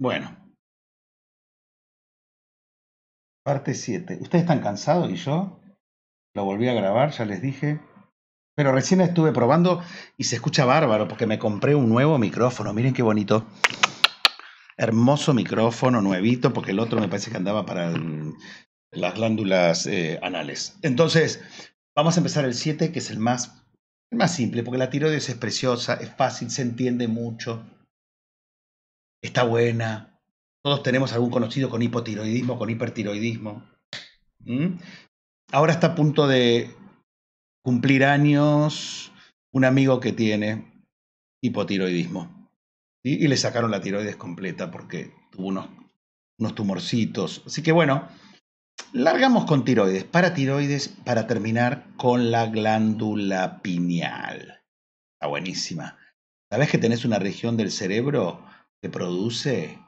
Bueno, parte 7. ¿Ustedes están cansados y yo? Lo volví a grabar, ya les dije. Pero recién estuve probando y se escucha bárbaro porque me compré un nuevo micrófono. Miren qué bonito. Hermoso micrófono, nuevito, porque el otro me parece que andaba para las glándulas eh, anales. Entonces, vamos a empezar el 7, que es el más, el más simple, porque la tiroides es preciosa, es fácil, se entiende mucho está buena. Todos tenemos algún conocido con hipotiroidismo, con hipertiroidismo. Ahora está a punto de cumplir años un amigo que tiene hipotiroidismo. Y le sacaron la tiroides completa porque tuvo unos, unos tumorcitos. Así que bueno, largamos con tiroides. Para tiroides, para terminar con la glándula pineal. Está buenísima. sabes que tenés una región del cerebro que produce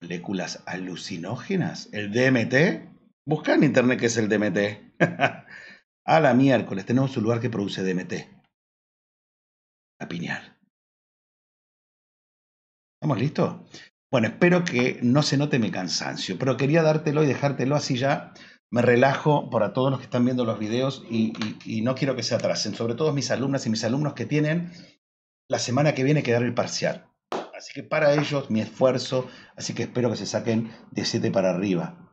moléculas alucinógenas, el DMT. Busca en internet qué es el DMT. A la miércoles tenemos un lugar que produce DMT. La piñar. ¿Estamos listos? Bueno, espero que no se note mi cansancio, pero quería dártelo y dejártelo así ya. Me relajo para todos los que están viendo los videos y, y no quiero que se atrasen, sobre todo mis alumnas y mis alumnos que tienen la semana que viene quedar el parcial. Así que para ellos mi esfuerzo, así que espero que se saquen de 7 para arriba.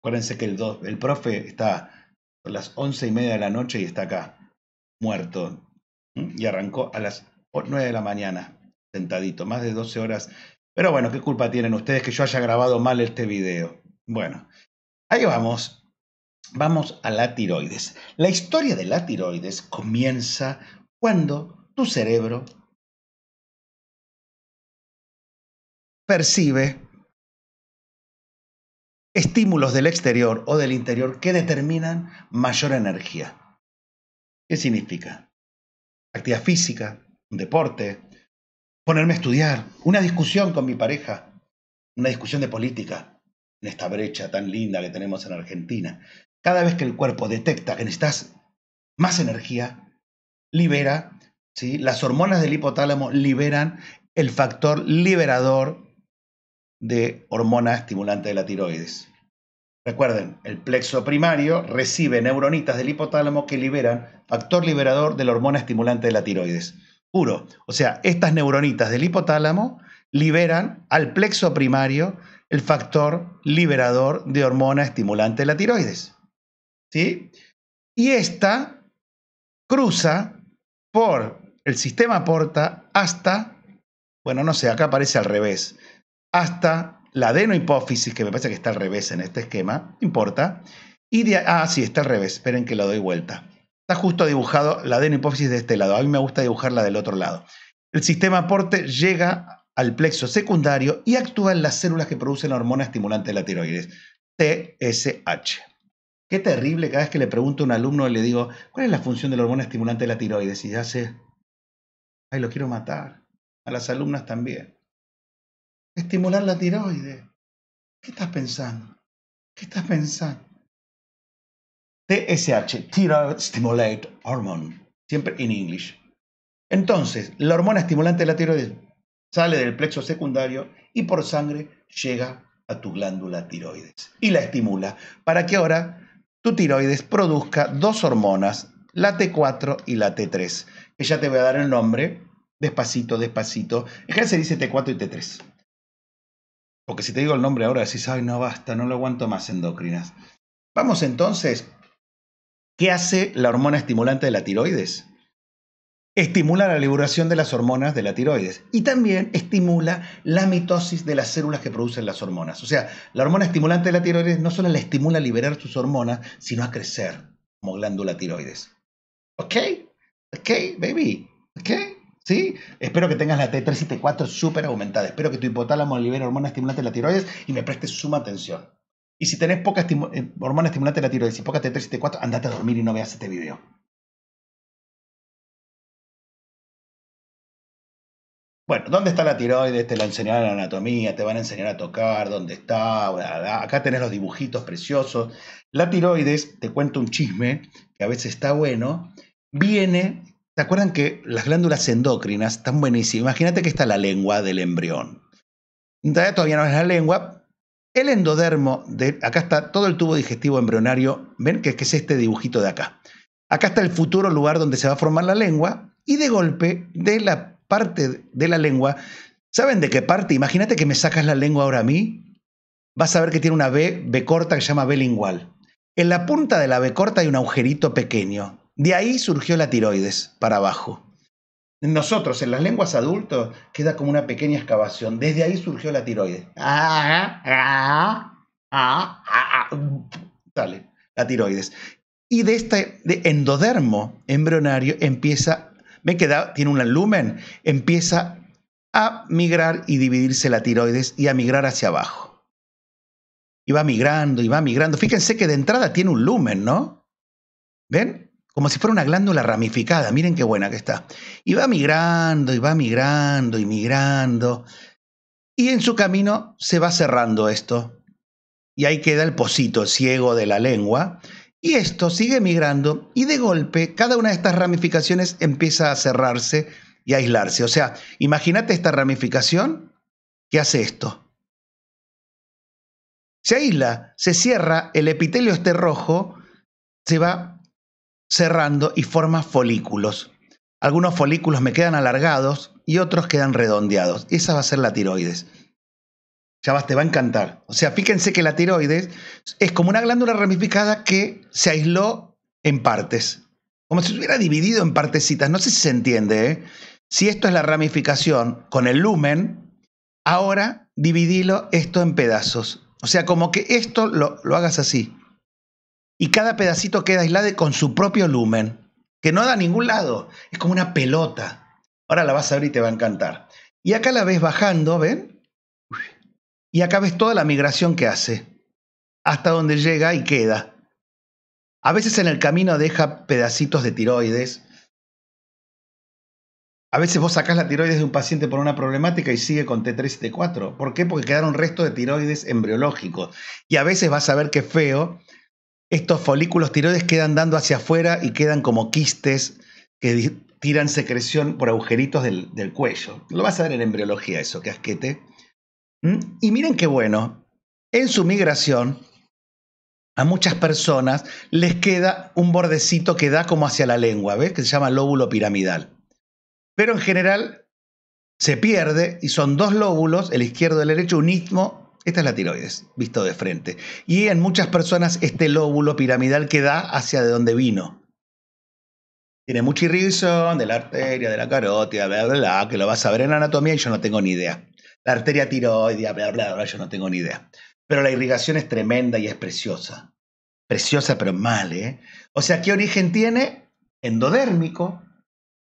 Acuérdense que el, el profe está a las 11 y media de la noche y está acá, muerto. Y arrancó a las 9 de la mañana, sentadito, más de 12 horas. Pero bueno, ¿qué culpa tienen ustedes que yo haya grabado mal este video? Bueno, ahí vamos. Vamos a la tiroides. La historia de la tiroides comienza cuando tu cerebro percibe estímulos del exterior o del interior que determinan mayor energía. ¿Qué significa? Actividad física, un deporte, ponerme a estudiar, una discusión con mi pareja, una discusión de política, en esta brecha tan linda que tenemos en Argentina. Cada vez que el cuerpo detecta que necesitas más energía, libera, ¿sí? las hormonas del hipotálamo liberan el factor liberador de hormona estimulante de la tiroides. Recuerden, el plexo primario recibe neuronitas del hipotálamo que liberan factor liberador de la hormona estimulante de la tiroides. Puro. O sea, estas neuronitas del hipotálamo liberan al plexo primario el factor liberador de hormona estimulante de la tiroides. ¿sí? Y esta cruza por el sistema porta hasta, bueno, no sé, acá aparece al revés, hasta la adenohipófisis, que me parece que está al revés en este esquema, importa, y ah, sí, está al revés, esperen que la doy vuelta. Está justo dibujado la adenohipófisis de este lado, a mí me gusta dibujarla del otro lado. El sistema porte llega al plexo secundario y actúa en las células que producen la hormona estimulante de la tiroides, TSH. Qué terrible cada vez que le pregunto a un alumno, y le digo, ¿cuál es la función de la hormona estimulante de la tiroides? Y ya sé, ay, lo quiero matar. A las alumnas también. Estimular la tiroides. ¿Qué estás pensando? ¿Qué estás pensando? TSH, Thyroid Stimulate Hormone, siempre en inglés. Entonces, la hormona estimulante de la tiroides sale del plexo secundario y por sangre llega a tu glándula tiroides y la estimula para qué ahora tu tiroides produzca dos hormonas, la T4 y la T3, que ya te voy a dar el nombre, despacito, despacito. En se dice T4 y T3. Porque si te digo el nombre ahora, decís, ay, no basta, no lo aguanto más endocrinas. Vamos entonces, ¿qué hace la hormona estimulante de la tiroides? estimula la liberación de las hormonas de la tiroides y también estimula la mitosis de las células que producen las hormonas. O sea, la hormona estimulante de la tiroides no solo la estimula a liberar sus hormonas, sino a crecer como glándula tiroides. ¿Ok? ¿Ok, baby? ¿Ok? ¿Sí? Espero que tengas la T3 y T4 súper aumentada. Espero que tu hipotálamo libere hormonas estimulantes de la tiroides y me prestes suma atención. Y si tenés poca eh, hormona estimulante de la tiroides y poca T3 y T4, andate a dormir y no veas este video. Bueno, ¿dónde está la tiroides? Te la enseñaron en anatomía, te van a enseñar a tocar, dónde está, acá tenés los dibujitos preciosos. La tiroides, te cuento un chisme, que a veces está bueno, viene, ¿te acuerdan que las glándulas endócrinas están buenísimas? Imagínate que está la lengua del embrión. todavía no es la lengua. El endodermo, de, acá está todo el tubo digestivo embrionario, ven que, que es este dibujito de acá. Acá está el futuro lugar donde se va a formar la lengua y de golpe de la parte de la lengua. ¿Saben de qué parte? Imagínate que me sacas la lengua ahora a mí. Vas a ver que tiene una B, B corta que se llama B lingual. En la punta de la B corta hay un agujerito pequeño. De ahí surgió la tiroides, para abajo. Nosotros, en las lenguas adultos, queda como una pequeña excavación. Desde ahí surgió la tiroides. Ah, ah, ah, Dale, la tiroides. Y de este endodermo embrionario empieza tiene un lumen, empieza a migrar y dividirse la tiroides y a migrar hacia abajo. Y va migrando y va migrando. Fíjense que de entrada tiene un lumen, ¿no? ¿Ven? Como si fuera una glándula ramificada. Miren qué buena que está. Y va migrando y va migrando y migrando. Y en su camino se va cerrando esto. Y ahí queda el pocito ciego de la lengua y esto sigue migrando y de golpe cada una de estas ramificaciones empieza a cerrarse y a aislarse. O sea, imagínate esta ramificación que hace esto. Se aísla, se cierra, el epitelio este rojo se va cerrando y forma folículos. Algunos folículos me quedan alargados y otros quedan redondeados. Esa va a ser la tiroides. Ya vas, te va a encantar. O sea, fíjense que la tiroides es como una glándula ramificada que se aisló en partes. Como si se hubiera dividido en partecitas. No sé si se entiende, ¿eh? Si esto es la ramificación con el lumen, ahora dividilo esto en pedazos. O sea, como que esto lo, lo hagas así. Y cada pedacito queda aislado con su propio lumen, que no da a ningún lado. Es como una pelota. Ahora la vas a abrir y te va a encantar. Y acá la ves bajando, ¿ven? Y acá ves toda la migración que hace, hasta donde llega y queda. A veces en el camino deja pedacitos de tiroides. A veces vos sacás la tiroides de un paciente por una problemática y sigue con T3 y T4. ¿Por qué? Porque quedaron restos de tiroides embriológicos. Y a veces vas a ver qué feo. Estos folículos tiroides quedan dando hacia afuera y quedan como quistes que tiran secreción por agujeritos del, del cuello. Lo vas a ver en embriología eso, que asquete. Mm, y miren qué bueno, en su migración a muchas personas les queda un bordecito que da como hacia la lengua, ¿ves? Que se llama lóbulo piramidal. Pero en general se pierde y son dos lóbulos, el izquierdo y el derecho, un istmo. Esta es la tiroides, visto de frente. Y en muchas personas este lóbulo piramidal que da hacia de donde vino. Tiene mucha irrisión de la arteria, de la carótida, bla, bla, bla, que lo vas a ver en anatomía y yo no tengo ni idea la arteria tiroidea, bla, bla, bla, yo no tengo ni idea. Pero la irrigación es tremenda y es preciosa. Preciosa, pero mal, ¿eh? O sea, ¿qué origen tiene? Endodérmico.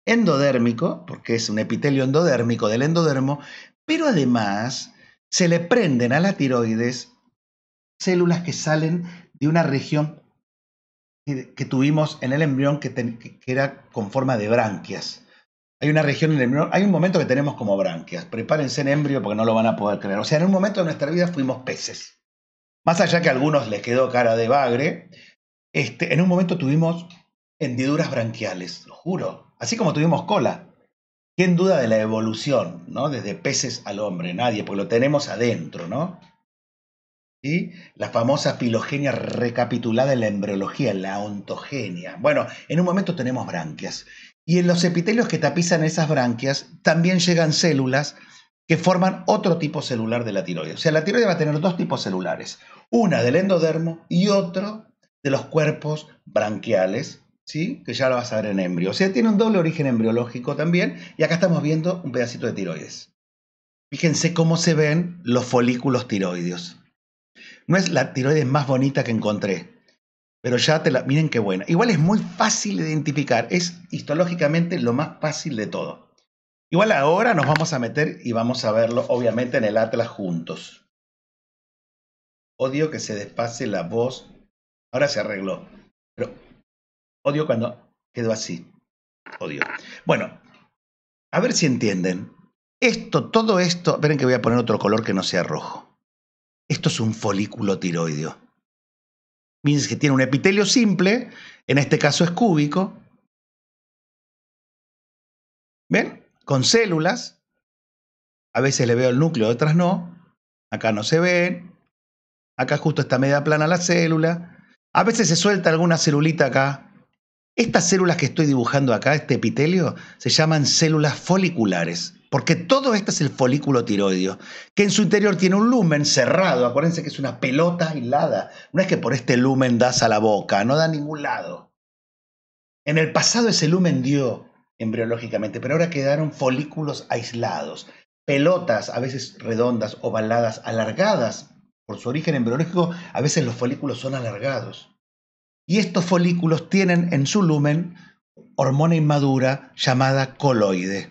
Endodérmico, porque es un epitelio endodérmico del endodermo, pero además se le prenden a la tiroides células que salen de una región que tuvimos en el embrión que, que, era con forma de branquias. Hay una región hay un momento que tenemos como branquias. Prepárense en embrio porque no lo van a poder creer. O sea, en un momento de nuestra vida fuimos peces. Más allá que a algunos les quedó cara de bagre, este, en un momento tuvimos hendiduras branquiales, lo juro. Así como tuvimos cola. ¿Quién duda de la evolución, ¿no? Desde peces al hombre, nadie, porque lo tenemos adentro, ¿no? ¿Sí? La famosa filogenia recapitulada en la embriología, en la ontogenia. Bueno, en un momento tenemos branquias y en los epitelios que tapizan esas branquias también llegan células que forman otro tipo celular de la tiroides. O sea, la tiroides va a tener dos tipos celulares, una del endodermo y otro de los cuerpos branquiales, ¿sí? que ya lo vas a ver en embrio. O sea, tiene un doble origen embriológico también, y acá estamos viendo un pedacito de tiroides. Fíjense cómo se ven los folículos tiroides. No es la tiroides más bonita que encontré, pero ya te la, miren qué buena. Igual es muy fácil de identificar, es histológicamente lo más fácil de todo. Igual ahora nos vamos a meter y vamos a verlo, obviamente, en el Atlas juntos. Odio que se despase la voz. Ahora se arregló. Pero odio cuando quedó así. Odio. Bueno, a ver si entienden. Esto, todo esto, esperen que voy a poner otro color que no sea rojo. Esto es un folículo tiroideo que tiene un epitelio simple, en este caso es cúbico. ¿Ven? Con células. A veces le veo el núcleo, otras no. Acá no se ven. Acá justo está media plana la célula. A veces se suelta alguna celulita acá. Estas células que estoy dibujando acá, este epitelio, se llaman células foliculares. Porque todo esto es el folículo tiroideo, que en su interior tiene un lumen cerrado. Acuérdense que es una pelota aislada. No es que por este lumen das a la boca, no da a ningún lado. En el pasado ese lumen dio embriológicamente, pero ahora quedaron folículos aislados. Pelotas, a veces redondas, ovaladas, alargadas. Por su origen embriológico, a veces los folículos son alargados. Y estos folículos tienen en su lumen hormona inmadura llamada coloide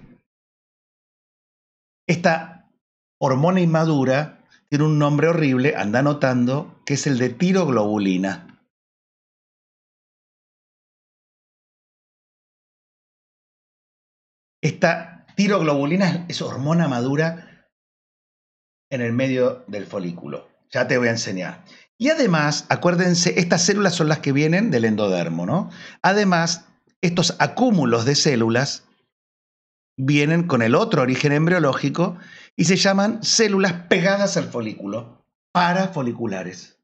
esta hormona inmadura tiene un nombre horrible, anda notando, que es el de tiroglobulina. Esta tiroglobulina es hormona madura en el medio del folículo. Ya te voy a enseñar. Y además, acuérdense, estas células son las que vienen del endodermo, ¿no? Además, estos acúmulos de células vienen con el otro origen embriológico y se llaman células pegadas al folículo, parafoliculares.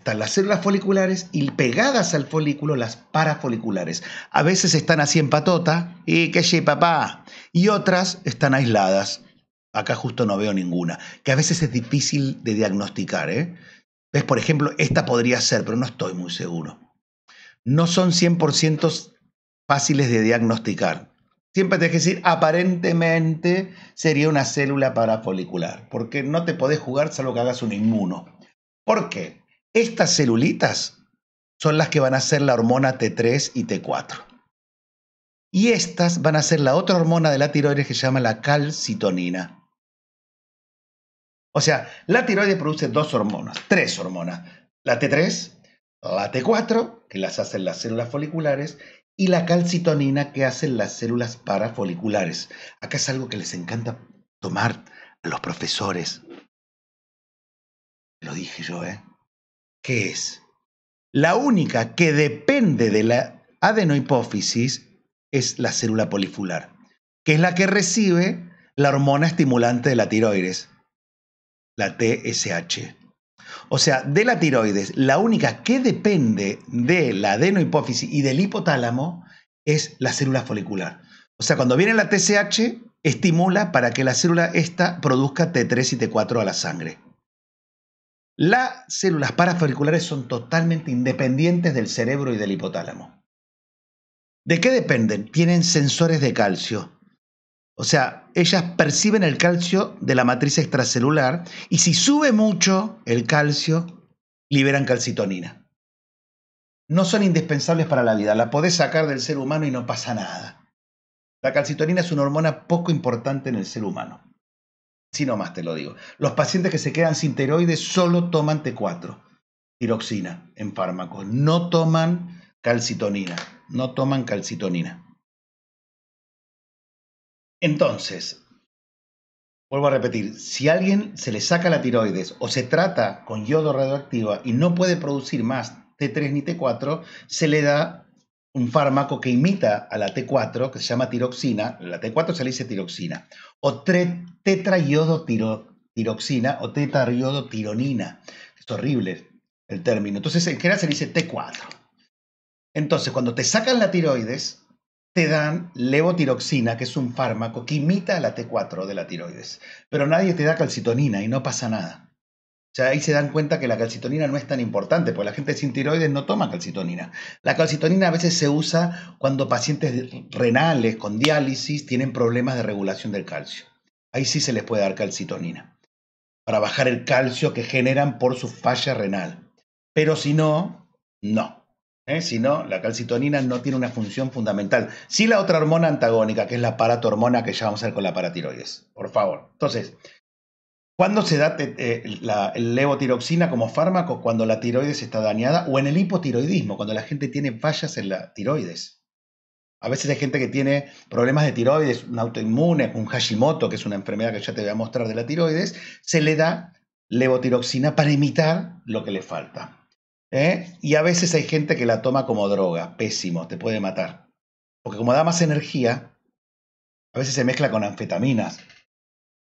Están las células foliculares y pegadas al folículo las parafoliculares. A veces están así en patota, y que papá, y otras están aisladas. Acá justo no veo ninguna, que a veces es difícil de diagnosticar. ¿eh? ¿Ves? Por ejemplo, esta podría ser, pero no estoy muy seguro. No son 100% fáciles de diagnosticar siempre tenés que decir, aparentemente sería una célula parafolicular, porque no te podés jugar salvo que hagas un inmuno. ¿Por qué? Estas celulitas son las que van a ser la hormona T3 y T4. Y estas van a ser la otra hormona de la tiroides que se llama la calcitonina. O sea, la tiroides produce dos hormonas, tres hormonas. La T3, la T4, que las hacen las células foliculares, y la calcitonina que hacen las células parafoliculares. Acá es algo que les encanta tomar a los profesores. Lo dije yo, ¿eh? ¿Qué es? La única que depende de la adenohipófisis es la célula polifular, que es la que recibe la hormona estimulante de la tiroides, la TSH. O sea, de la tiroides, la única que depende de la adenohipófisis y del hipotálamo es la célula folicular. O sea, cuando viene la TSH, estimula para que la célula esta produzca T3 y T4 a la sangre. Las células parafoliculares son totalmente independientes del cerebro y del hipotálamo. ¿De qué dependen? Tienen sensores de calcio. O sea, ellas perciben el calcio de la matriz extracelular y si sube mucho el calcio, liberan calcitonina. No son indispensables para la vida, la podés sacar del ser humano y no pasa nada. La calcitonina es una hormona poco importante en el ser humano. Si no más te lo digo. Los pacientes que se quedan sin tiroides solo toman T4, tiroxina en fármacos. No toman calcitonina, no toman calcitonina. Entonces, vuelvo a repetir, si a alguien se le saca la tiroides o se trata con yodo radioactiva y no puede producir más T3 ni T4, se le da un fármaco que imita a la T4, que se llama tiroxina, la T4 se le dice tiroxina, o tetrayodotiroxina o tetrayodotironina. Es horrible el término. Entonces, en general se le dice T4. Entonces, cuando te sacan la tiroides, te dan levotiroxina, que es un fármaco que imita la T4 de la tiroides, pero nadie te da calcitonina y no pasa nada. O sea, ahí se dan cuenta que la calcitonina no es tan importante, porque la gente sin tiroides no toma calcitonina. La calcitonina a veces se usa cuando pacientes renales con diálisis tienen problemas de regulación del calcio. Ahí sí se les puede dar calcitonina, para bajar el calcio que generan por su falla renal. Pero si no, no. ¿eh? Si no, la calcitonina no tiene una función fundamental. Sí la otra hormona antagónica, que es la paratormona, que ya vamos a ver con la paratiroides. Por favor. Entonces, ¿cuándo se da eh, la, levotiroxina como fármaco? Cuando la tiroides está dañada o en el hipotiroidismo, cuando la gente tiene fallas en la tiroides. A veces hay gente que tiene problemas de tiroides, un autoinmune, un Hashimoto, que es una enfermedad que ya te voy a mostrar de la tiroides, se le da levotiroxina para imitar lo que le falta. ¿eh? Y a veces hay gente que la toma como droga, pésimo, te puede matar. Porque como da más energía, a veces se mezcla con anfetaminas.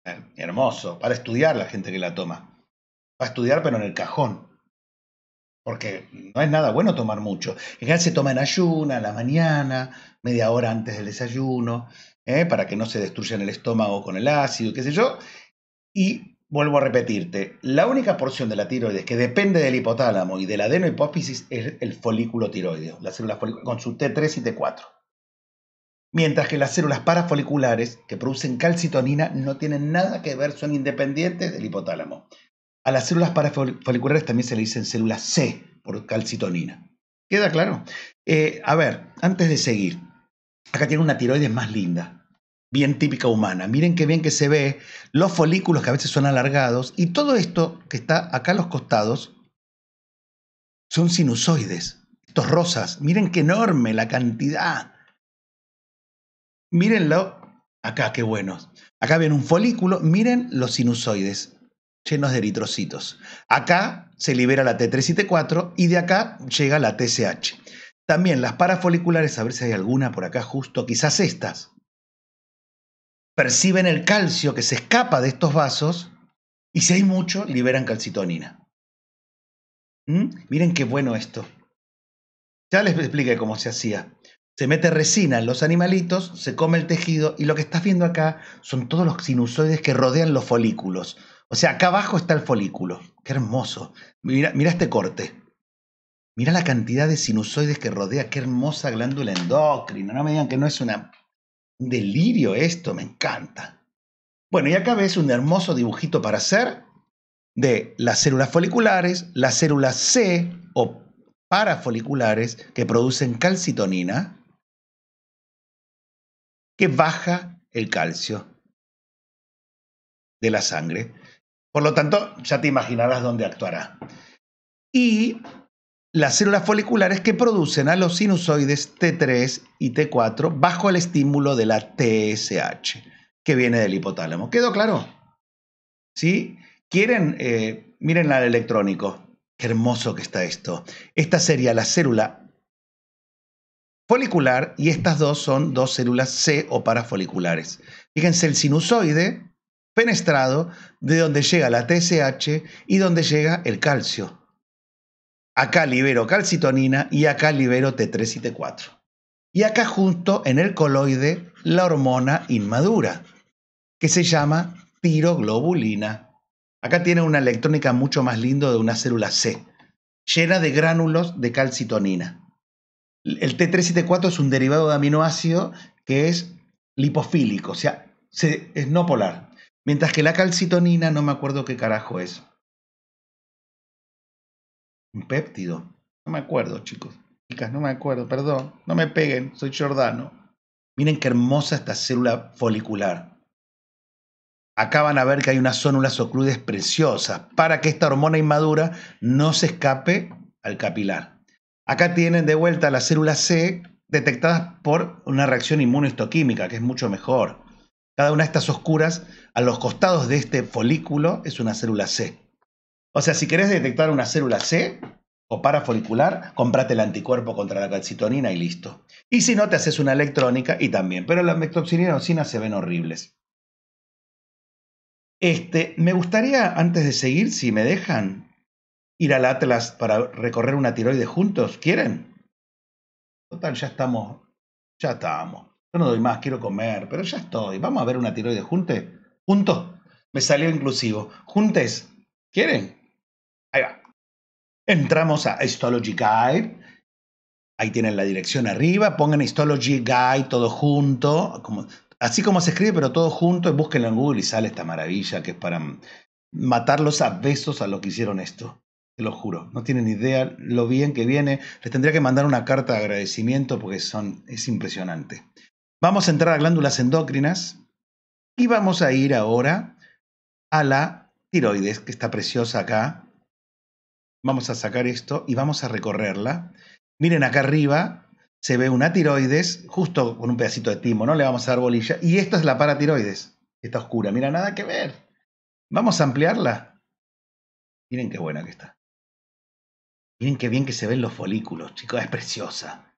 Eh, hermoso, para estudiar la gente que la toma. Va a estudiar pero en el cajón. Porque no es nada bueno tomar mucho. En general se toma en ayuna, a la mañana, media hora antes del desayuno, ¿eh? para que no se destruya en el estómago con el ácido, qué sé yo. Y vuelvo a repetirte, la única porción de la tiroides que depende del hipotálamo y de la adenohipófisis es el folículo tiroideo, célula con su T3 y T4. Mientras que las células parafoliculares que producen calcitonina no tienen nada que ver, son independientes del hipotálamo. A las células parafoliculares también se le dicen células C por calcitonina. ¿Queda claro? Eh, a ver, antes de seguir, acá tiene una tiroides más linda bien típica humana. Miren qué bien que se ve, los folículos que a veces son alargados y todo esto que está acá a los costados son sinusoides, estos rosas. Miren qué enorme la cantidad. Mírenlo acá, qué bueno. Acá viene un folículo, miren los sinusoides llenos de eritrocitos. Acá se libera la T3 y T4 y de acá llega la TSH. También las parafoliculares, a ver si hay alguna por acá justo, quizás estas perciben el calcio que se escapa de estos vasos y si hay mucho, liberan calcitonina. ¿Mm? Miren qué bueno esto. Ya les expliqué cómo se hacía. Se mete resina en los animalitos, se come el tejido y lo que estás viendo acá son todos los sinusoides que rodean los folículos. O sea, acá abajo está el folículo. Qué hermoso. Mira, mira este corte. Mira la cantidad de sinusoides que rodea. Qué hermosa glándula endocrina. No me digan que no es una delirio esto, me encanta. Bueno, y acá ves un hermoso dibujito para hacer de las células foliculares, las células C o parafoliculares que producen calcitonina, que baja el calcio de la sangre. Por lo tanto, ya te imaginarás dónde actuará. Y las células foliculares que producen a los sinusoides T3 y T4 bajo el estímulo de la TSH, que viene del hipotálamo. ¿Quedó claro? ¿Sí? ¿Quieren? Eh, miren al electrónico. Qué hermoso que está esto. Esta sería la célula folicular y estas dos son dos células C o parafoliculares. Fíjense el sinusoide penestrado de donde llega la TSH y donde llega el calcio. Acá libero calcitonina y acá libero T3 y T4. Y acá junto en el coloide la hormona inmadura, que se llama tiroglobulina. Acá tiene una electrónica mucho más lindo de una célula C, llena de gránulos de calcitonina. El T3 y T4 es un derivado de aminoácido que es lipofílico, o sea, es no polar. Mientras que la calcitonina, no me acuerdo qué carajo es. Un péptido. No me acuerdo, chicos. Chicas, no me acuerdo, perdón. No me peguen, soy Jordano. Miren qué hermosa esta célula folicular. Acá van a ver que hay unas zónulas ocrudes preciosas para que esta hormona inmadura no se escape al capilar. Acá tienen de vuelta las células C detectadas por una reacción inmunohistoquímica, que es mucho mejor. Cada una de estas oscuras a los costados de este folículo es una célula C. O sea, si querés detectar una célula C o parafolicular, comprate el anticuerpo contra la calcitonina y listo. Y si no, te haces una electrónica y también. Pero las mectopsinina se ven horribles. Este, me gustaría, antes de seguir, si me dejan, ir al Atlas para recorrer una tiroide juntos. ¿Quieren? Total, ya estamos. Ya estamos. Yo no doy más, quiero comer, pero ya estoy. Vamos a ver una tiroide juntos. Juntos. Me salió inclusivo. Juntes. ¿Quieren? Ahí Entramos a Histology Guide. Ahí tienen la dirección arriba. Pongan Histology Guide todo junto. así como se escribe, pero todo junto. Búsquenlo en Google y sale esta maravilla que es para matar a besos a los que hicieron esto. Te lo juro. No tienen idea lo bien que viene. Les tendría que mandar una carta de agradecimiento porque son, es impresionante. Vamos a entrar a glándulas endócrinas y vamos a ir ahora a la tiroides, que está preciosa acá vamos a sacar esto y vamos a recorrerla. Miren acá arriba, se ve una tiroides, justo con un pedacito de timo, no le vamos a dar bolilla. Y esta es la paratiroides, está oscura, mira, nada que ver. Vamos a ampliarla. Miren qué buena que está. Miren qué bien que se ven los folículos, chicos, es preciosa.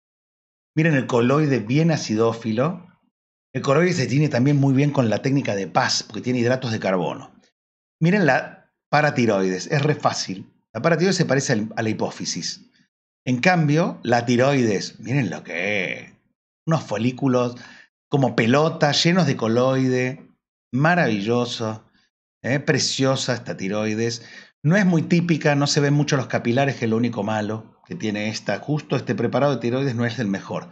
Miren el coloide bien acidófilo. El coloide se tiene también muy bien con la técnica de paz, porque tiene hidratos de carbono. Miren la paratiroides, es re fácil. La paratiroides se parece a la hipófisis. En cambio, la tiroides, miren lo que es. Unos folículos como pelotas llenos de coloide. Maravilloso. ¿eh? Preciosa esta tiroides. No es muy típica, no se ven mucho los capilares, que es lo único malo que tiene esta. Justo este preparado de tiroides no es el mejor.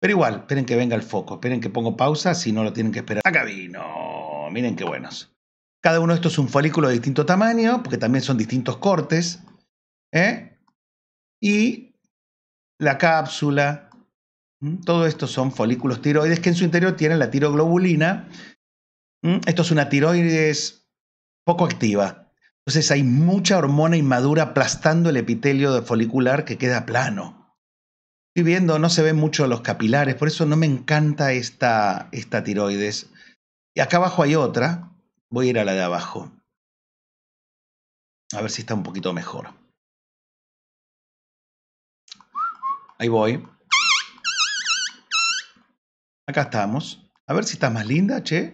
Pero igual, esperen que venga el foco, esperen que pongo pausa, si no lo tienen que esperar. Acá vino, miren qué buenos. Cada uno de estos es un folículo de distinto tamaño, porque también son distintos cortes. ¿eh? Y la cápsula, todo esto son folículos tiroides que en su interior tienen la tiroglobulina. Esto es una tiroides poco activa. Entonces hay mucha hormona inmadura aplastando el epitelio folicular que queda plano. Estoy viendo, no se ven mucho los capilares, por eso no me encanta esta, esta tiroides. Y acá abajo hay otra, Voy a ir a la de abajo. A ver si está un poquito mejor. Ahí voy. Acá estamos. A ver si está más linda, che.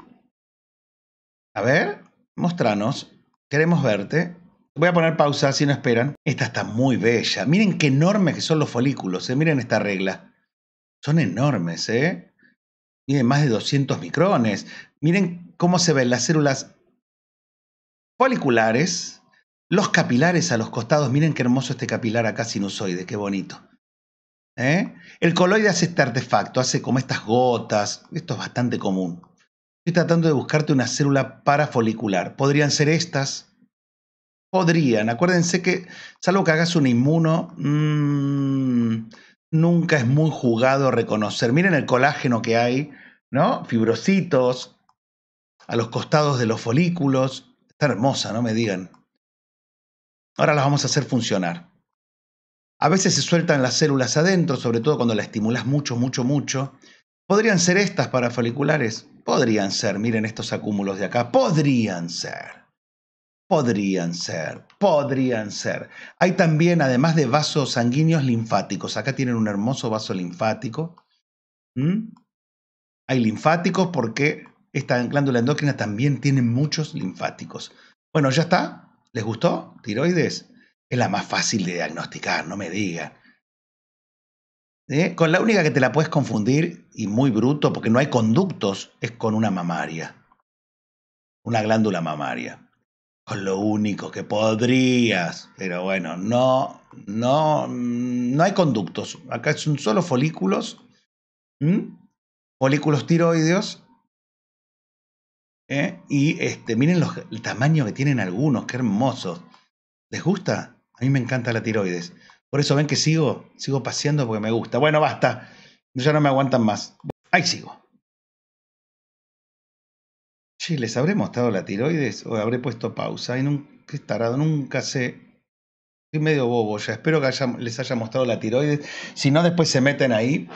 A ver, mostranos. Queremos verte. Voy a poner pausa si no esperan. Esta está muy bella. Miren qué enormes que son los folículos. ¿eh? Miren esta regla. Son enormes, ¿eh? Miren, más de 200 micrones. Miren cómo se ven las células foliculares, los capilares a los costados. Miren qué hermoso este capilar acá sinusoide, qué bonito. ¿Eh? El coloide hace este artefacto, hace como estas gotas. Esto es bastante común. Estoy tratando de buscarte una célula parafolicular. Podrían ser estas. Podrían. Acuérdense que, salvo que hagas un inmuno, mmm, nunca es muy jugado reconocer. Miren el colágeno que hay, ¿no? Fibrocitos, a los costados de los folículos. Está hermosa, no me digan. Ahora las vamos a hacer funcionar. A veces se sueltan las células adentro, sobre todo cuando la estimulas mucho, mucho, mucho. ¿Podrían ser estas para foliculares? Podrían ser, miren estos acúmulos de acá. Podrían ser. Podrían ser, podrían ser. Hay también, además de vasos sanguíneos linfáticos, acá tienen un hermoso vaso linfático. ¿Mm? Hay linfáticos porque esta glándula endocrina también tiene muchos linfáticos. Bueno, ya está. ¿Les gustó? Tiroides. Es la más fácil de diagnosticar, no me diga. ¿Eh? Con la única que te la puedes confundir, y muy bruto, porque no hay conductos, es con una mamaria. Una glándula mamaria. Con lo único que podrías. Pero bueno, no, no, no hay conductos. Acá son solo folículos. ¿Mm? Folículos tiroideos ¿eh? Y este, miren los, el tamaño que tienen algunos, qué hermosos. ¿Les gusta? A mí me encanta la tiroides. Por eso ven que sigo, sigo paseando porque me gusta. Bueno, basta. Ya no me aguantan más. Ahí sigo. sí ¿les habré mostrado la tiroides o habré puesto pausa? qué tarado, nunca sé. qué medio bobo ya. Espero que les haya mostrado la tiroides. Si no, después se meten ahí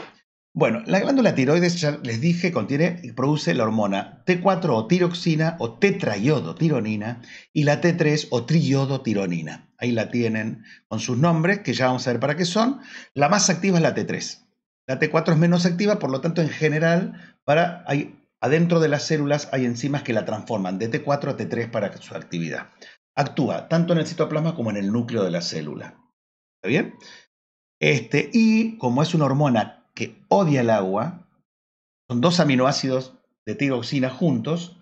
bueno, la glándula tiroides, ya les dije, contiene y produce la hormona T4 o tiroxina o tetrayodotironina y la T3 o triodotironina. Ahí la tienen con sus nombres, que ya vamos a ver para qué son. La más activa es la T3. La T4 es menos activa, por lo tanto, en general, para, adentro de las células hay enzimas que la transforman de T4 a T3 para su actividad. Actúa tanto en el citoplasma como en el núcleo de la célula. ¿Está bien? Este, y como es una hormona que odia el agua, son dos aminoácidos de tiroxina juntos,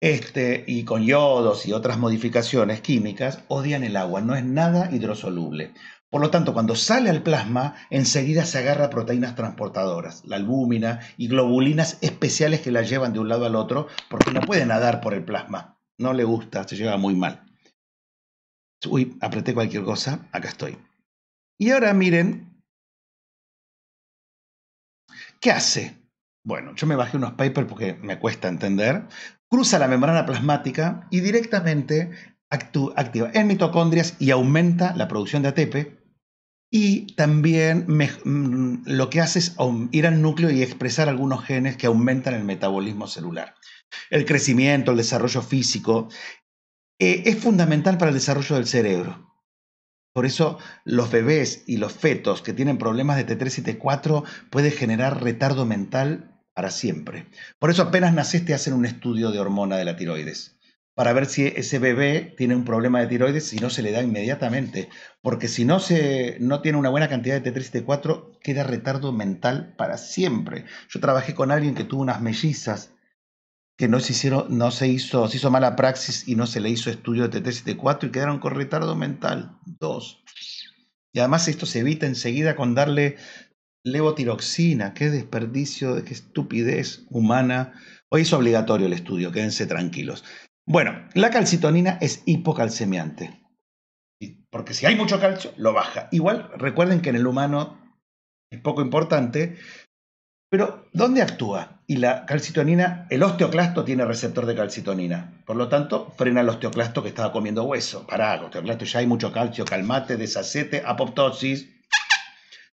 este, y con yodos y otras modificaciones químicas, odian el agua, no es nada hidrosoluble. Por lo tanto, cuando sale al plasma, enseguida se agarra proteínas transportadoras, la albúmina y globulinas especiales que la llevan de un lado al otro, porque no puede nadar por el plasma. No le gusta, se lleva muy mal. Uy, apreté cualquier cosa, acá estoy. Y ahora miren ¿Qué hace? Bueno, yo me bajé unos papers porque me cuesta entender. Cruza la membrana plasmática y directamente activa en mitocondrias y aumenta la producción de ATP. Y también mm, lo que hace es ir al núcleo y expresar algunos genes que aumentan el metabolismo celular. El crecimiento, el desarrollo físico, eh, es fundamental para el desarrollo del cerebro. Por eso los bebés y los fetos que tienen problemas de T3 y T4 puede generar retardo mental para siempre. Por eso apenas naciste te hacen un estudio de hormona de la tiroides para ver si ese bebé tiene un problema de tiroides y no se le da inmediatamente, porque si no se no tiene una buena cantidad de T3 y T4 queda retardo mental para siempre. Yo trabajé con alguien que tuvo unas mellizas que no se hicieron, no se hizo, se hizo mala praxis y no se le hizo estudio de t 4 y quedaron con retardo mental. Dos. Y además esto se evita enseguida con darle levotiroxina. Qué desperdicio, qué estupidez humana. Hoy es obligatorio el estudio, quédense tranquilos. Bueno, la calcitonina es hipocalcemiante. Porque si hay mucho calcio, lo baja. Igual, recuerden que en el humano es poco importante. Pero, ¿dónde actúa? y la calcitonina, el osteoclasto tiene receptor de calcitonina, por lo tanto frena el osteoclasto que estaba comiendo hueso. Pará, osteoclasto ya hay mucho calcio, calmate, desacete, apoptosis.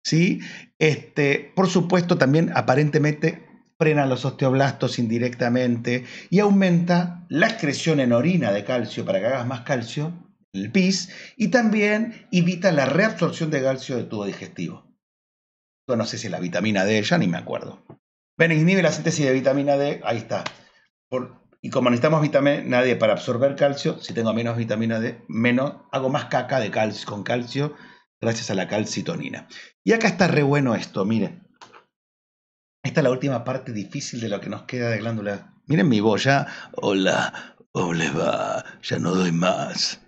¿Sí? Este, por supuesto, también aparentemente frena los osteoblastos indirectamente y aumenta la excreción en orina de calcio para que hagas más calcio, el pis, y también evita la reabsorción de calcio de tubo digestivo. no sé si la vitamina D, ya ni me acuerdo. Ven, inhibe la síntesis de vitamina D, ahí está. y como necesitamos vitamina D para absorber calcio, si tengo menos vitamina D, menos, hago más caca de calcio, con calcio gracias a la calcitonina. Y acá está re bueno esto, miren. Esta es la última parte difícil de lo que nos queda de glándula. Miren mi boya. ya, hola, ¿cómo va? Ya no doy más.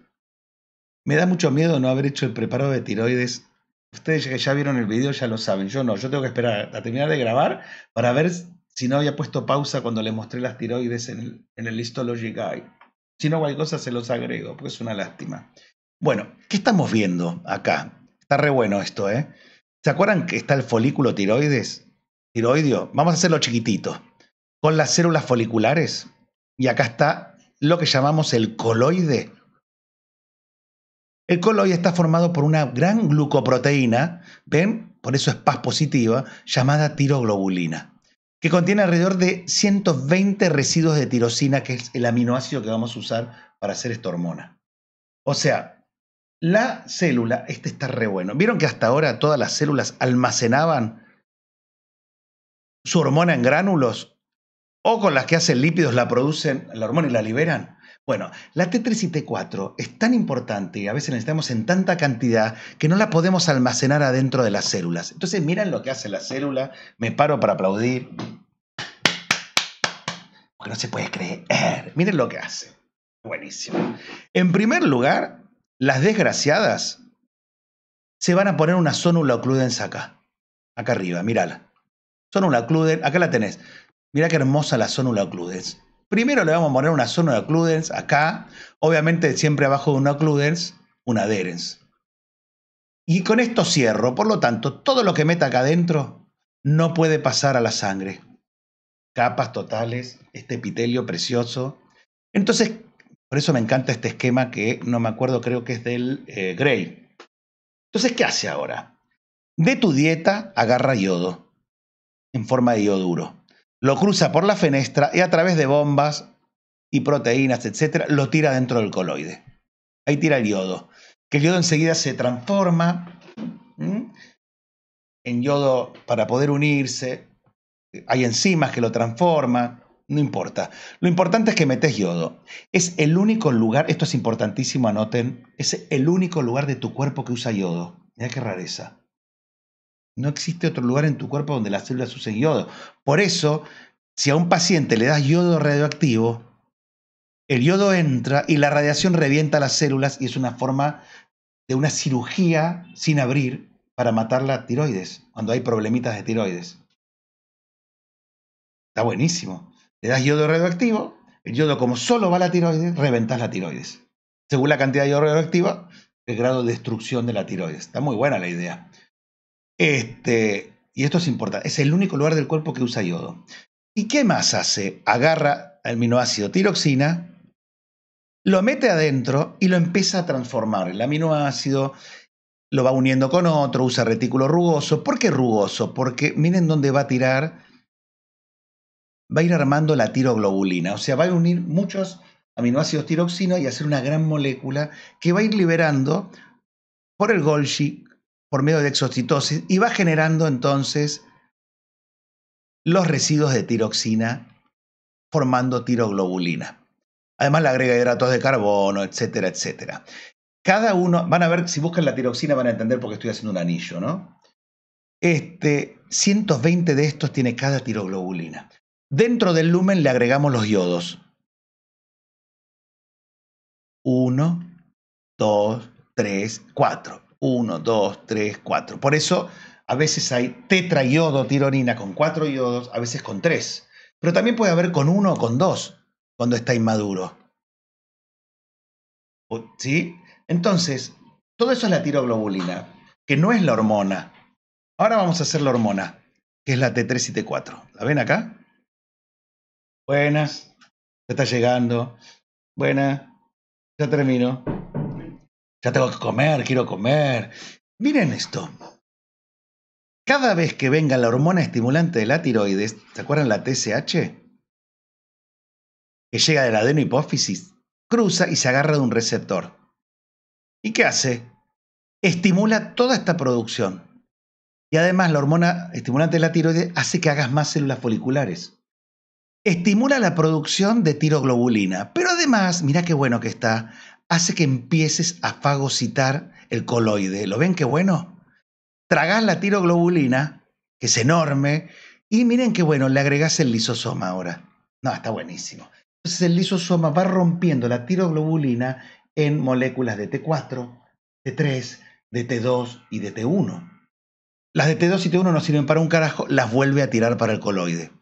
Me da mucho miedo no haber hecho el preparo de tiroides Ustedes que ya vieron el video ya lo saben, yo no, yo tengo que esperar a terminar de grabar para ver si no había puesto pausa cuando le mostré las tiroides en el, en el Histology Guide. Si no, cualquier cosa se los agrego, porque es una lástima. Bueno, ¿qué estamos viendo acá? Está re bueno esto, ¿eh? ¿Se acuerdan que está el folículo tiroides? Tiroidio. Vamos a hacerlo chiquitito. Con las células foliculares. Y acá está lo que llamamos el coloide el coloide está formado por una gran glucoproteína, ven, por eso es paz positiva, llamada tiroglobulina, que contiene alrededor de 120 residuos de tirosina, que es el aminoácido que vamos a usar para hacer esta hormona. O sea, la célula, este está re bueno. ¿Vieron que hasta ahora todas las células almacenaban su hormona en gránulos? ¿O con las que hacen lípidos la producen la hormona y la liberan? Bueno, la T3 y T4 es tan importante y a veces la necesitamos en tanta cantidad que no la podemos almacenar adentro de las células. Entonces, miren lo que hace la célula, me paro para aplaudir. Porque no se puede creer. Miren lo que hace. Buenísimo. En primer lugar, las desgraciadas se van a poner una zónula occludens acá. Acá arriba, mírala. Zónula occludens, acá la tenés. Mirá qué hermosa la zónula occludens. Primero le vamos a poner una zona de occludence acá. Obviamente siempre abajo de una occludence, una adherence. Y con esto cierro. Por lo tanto, todo lo que meta acá adentro no puede pasar a la sangre. Capas totales, este epitelio precioso. Entonces, por eso me encanta este esquema que no me acuerdo, creo que es del eh, Gray. Entonces, ¿qué hace ahora? De tu dieta agarra yodo en forma de yoduro lo cruza por la fenestra y a través de bombas y proteínas, etcétera, lo tira dentro del coloide. Ahí tira el yodo. Que el yodo enseguida se transforma en yodo para poder unirse. Hay enzimas que lo transforman. No importa. Lo importante es que metes yodo. Es el único lugar, esto es importantísimo, anoten, es el único lugar de tu cuerpo que usa yodo. Mira qué rareza. No existe otro lugar en tu cuerpo donde las células usen yodo. Por eso, si a un paciente le das yodo radioactivo, el yodo entra y la radiación revienta las células y es una forma de una cirugía sin abrir para matar la tiroides, cuando hay problemitas de tiroides. Está buenísimo. Le das yodo radioactivo, el yodo como solo va a la tiroides, reventas la tiroides. Según la cantidad de yodo radioactivo, el grado de destrucción de la tiroides. Está muy buena la idea. Este, y esto es importante, es el único lugar del cuerpo que usa yodo. ¿Y qué más hace? Agarra el aminoácido tiroxina, lo mete adentro y lo empieza a transformar. El aminoácido lo va uniendo con otro, usa retículo rugoso. ¿Por qué rugoso? Porque miren dónde va a tirar, va a ir armando la tiroglobulina, o sea, va a unir muchos aminoácidos tiroxina y hacer una gran molécula que va a ir liberando por el Golgi por medio de exocitosis y va generando entonces los residuos de tiroxina formando tiroglobulina. Además le agrega hidratos de carbono, etcétera, etcétera. Cada uno, van a ver, si buscan la tiroxina van a entender por qué estoy haciendo un anillo, ¿no? Este, 120 de estos tiene cada tiroglobulina. Dentro del lumen le agregamos los yodos. Uno, dos, tres, cuatro. Uno, dos, tres, cuatro. Por eso a veces hay tetraiodotironina con 4 iodos, a veces con tres. Pero también puede haber con uno o con dos, cuando está inmaduro. ¿Sí? Entonces, todo eso es la tiroglobulina, que no es la hormona. Ahora vamos a hacer la hormona, que es la T3 y T4. ¿La ven acá? Buenas. Ya está llegando. Buenas. Ya termino. Ya tengo que comer, quiero comer. Miren esto. Cada vez que venga la hormona estimulante de la tiroides, ¿se acuerdan la TSH? Que llega de la adenohipófisis, cruza y se agarra de un receptor. ¿Y qué hace? Estimula toda esta producción. Y además la hormona estimulante de la tiroides hace que hagas más células foliculares. Estimula la producción de tiroglobulina. Pero además, mirá qué bueno que está, hace que empieces a fagocitar el coloide. ¿Lo ven qué bueno? Tragás la tiroglobulina, que es enorme, y miren qué bueno, le agregás el lisosoma ahora. No, está buenísimo. Entonces el lisosoma va rompiendo la tiroglobulina en moléculas de T4, t 3 de T2 y de T1. Las de T2 y T1 no sirven para un carajo, las vuelve a tirar para el coloide,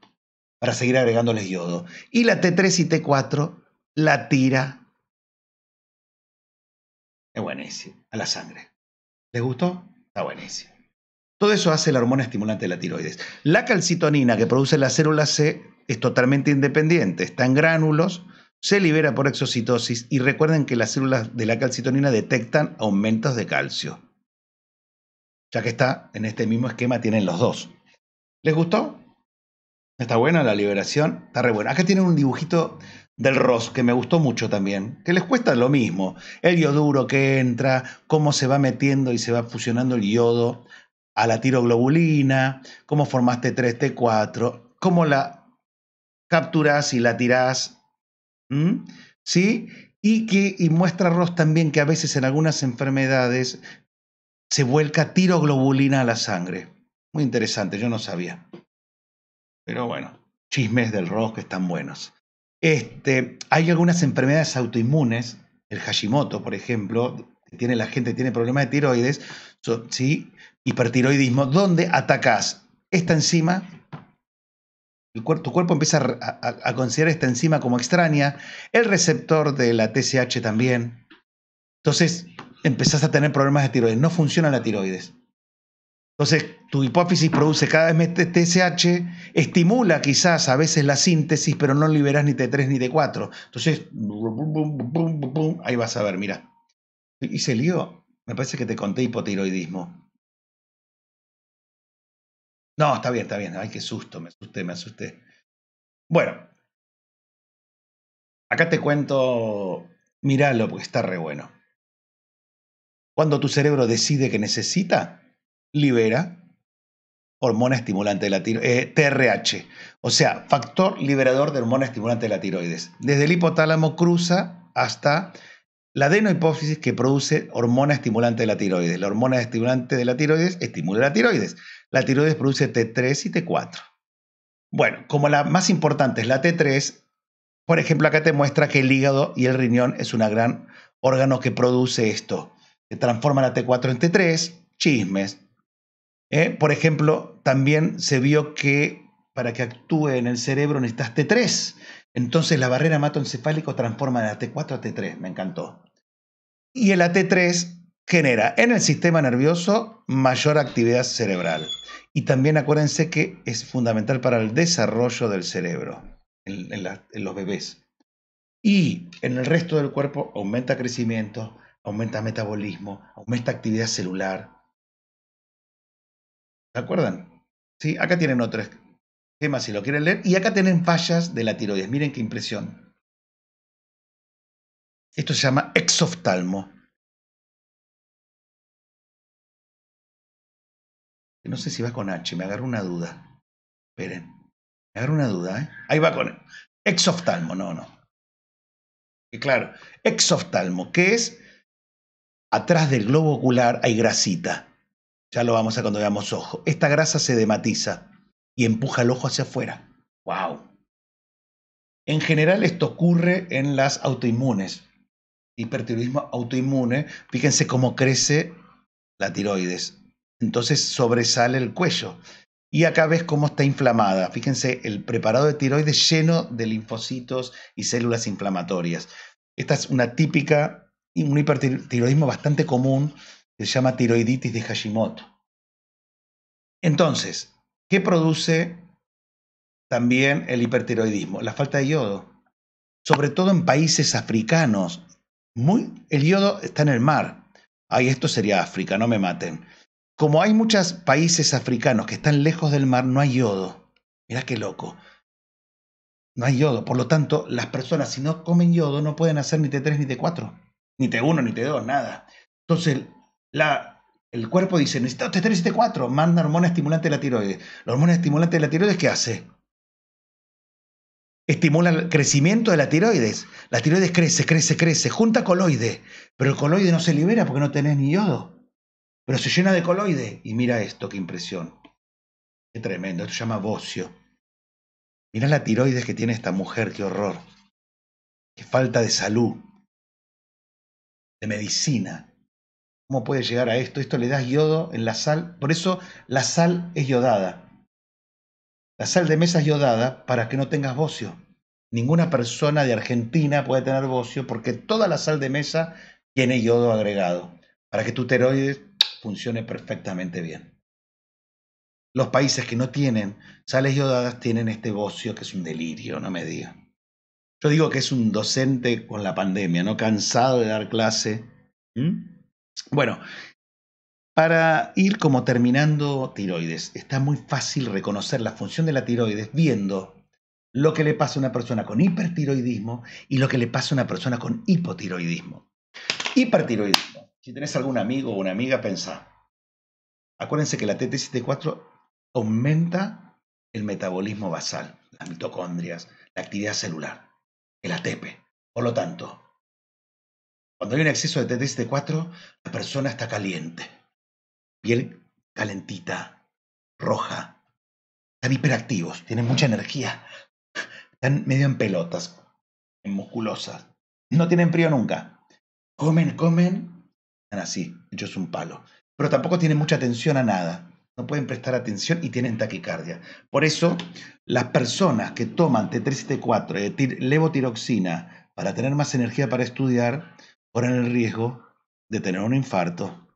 para seguir agregándoles yodo. Y la T3 y T4 la tira buenísimo. A la sangre. ¿Les gustó? Está buenísimo. Todo eso hace la hormona estimulante de la tiroides. La calcitonina que produce la célula C es totalmente independiente, está en gránulos, se libera por exocitosis y recuerden que las células de la calcitonina detectan aumentos de calcio. Ya que está en este mismo esquema, tienen los dos. ¿Les gustó? ¿Está buena la liberación? Está re buena. Acá tienen un dibujito del ROS que me gustó mucho también, que les cuesta lo mismo. El yoduro que entra, cómo se va metiendo y se va fusionando el yodo a la tiroglobulina, cómo formas T3, T4, cómo la capturas y la tiras ¿Sí? Y que y muestra Ross también que a veces en algunas enfermedades se vuelca tiroglobulina a la sangre. Muy interesante, yo no sabía. Pero bueno, chismes del ROS que están buenos. Este, hay algunas enfermedades autoinmunes, el Hashimoto, por ejemplo, tiene la gente tiene problemas de tiroides, ¿sí? hipertiroidismo, donde atacas esta enzima, tu cuerpo empieza a, a, considerar esta enzima como extraña, el receptor de la TSH también. Entonces empezás a tener problemas de tiroides, no funciona la tiroides. Entonces, tu hipófisis produce cada vez más TSH, estimula quizás a veces la síntesis, pero no liberas ni T3 ni T4. Entonces, ahí vas a ver, mira. Y se lío. Me parece que te conté hipotiroidismo. No, está bien, está bien. Ay, qué susto, me asusté, me asusté. Bueno, acá te cuento, míralo, porque está re bueno. Cuando tu cerebro decide que necesita, libera hormona estimulante de la tiroides, eh, TRH, o sea, factor liberador de hormona estimulante de la tiroides. Desde el hipotálamo cruza hasta la adenohipófisis que produce hormona estimulante de la tiroides. La hormona estimulante de la tiroides estimula la tiroides. La tiroides produce T3 y T4. Bueno, como la más importante es la T3, por ejemplo, acá te muestra que el hígado y el riñón es un gran órgano que produce esto, que transforma la T4 en T3, chismes, ¿eh? por ejemplo, también se vio que para que actúe en el cerebro necesitas T3. Entonces la barrera hematoencefálica transforma de t 4 a T3, me encantó. Y el AT3 genera en el sistema nervioso mayor actividad cerebral. Y también acuérdense que es fundamental para el desarrollo del cerebro en los bebés. Y en el resto del cuerpo aumenta crecimiento, aumenta metabolismo, aumenta actividad celular, ¿Se acuerdan? Sí, acá tienen otro esquema si lo quieren leer. Y acá tienen fallas de la tiroides. Miren qué impresión. Esto se llama exoftalmo. No sé si va con H, me agarro una duda. Esperen, me agarro una duda, ¿eh? Ahí va con exoftalmo, no, no. Y claro, exoftalmo, que es atrás del globo ocular hay grasita. Ya lo vamos a cuando veamos ojo. Esta grasa se dematiza y empuja el ojo hacia afuera. ¡Wow! En general esto ocurre en las autoinmunes. Hipertiroidismo autoinmune, fíjense cómo crece la tiroides. Entonces sobresale el cuello. Y acá ves cómo está inflamada. Fíjense, el preparado de tiroides lleno de linfocitos y células inflamatorias. Esta es una típica, un hipertiroidismo bastante común se llama tiroiditis de Hashimoto. Entonces, ¿qué produce también el hipertiroidismo? La falta de yodo, sobre todo en países africanos. Muy, el yodo está en el mar. Ay, esto sería África, no me maten. Como hay muchos países africanos que están lejos del mar, no hay yodo. Mirá qué loco. No hay yodo. Por lo tanto, las personas si no comen yodo no pueden hacer ni T3 ni T4, ni T1 ni T2, nada. Entonces, la, el cuerpo dice, necesito t 4 manda hormona estimulante de la tiroides. La hormona estimulante de la tiroides, ¿qué hace? Estimula el crecimiento de la tiroides. La tiroides crece, crece, crece, junta coloide, pero el coloide no se libera porque no tenés ni yodo. Pero se llena de coloide. Y mira esto, qué impresión. Qué tremendo, esto se llama bocio. mira la tiroides que tiene esta mujer, qué horror. Qué falta de salud, de medicina. ¿Cómo puede llegar a esto? Esto le das yodo en la sal. Por eso la sal es yodada. La sal de mesa es yodada para que no tengas bocio. Ninguna persona de Argentina puede tener bocio porque toda la sal de mesa tiene yodo agregado para que tu teroide funcione perfectamente bien. Los países que no tienen sales yodadas tienen este bocio que es un delirio, no me digas. Yo digo que es un docente con la pandemia, ¿no? Cansado de dar clase. Bueno, para ir como terminando tiroides, está muy fácil reconocer la función de la tiroides viendo lo que le pasa a una persona con hipertiroidismo y lo que le pasa a una persona con hipotiroidismo. Hipertiroidismo. Si tenés algún amigo o una amiga, pensá. Acuérdense que la TT74 aumenta el metabolismo basal, las mitocondrias, la actividad celular, el ATP. Por lo tanto, cuando hay un exceso de T3T4, la persona está caliente. Piel calentita, roja. Están hiperactivos, tienen mucha energía. Están medio en pelotas, en musculosas. No tienen frío nunca. Comen, comen, están así, hechos un palo. Pero tampoco tienen mucha atención a nada. No pueden prestar atención y tienen taquicardia. Por eso, las personas que toman T3 y T4, levotiroxina, para tener más energía para estudiar, corren el riesgo de tener un infarto,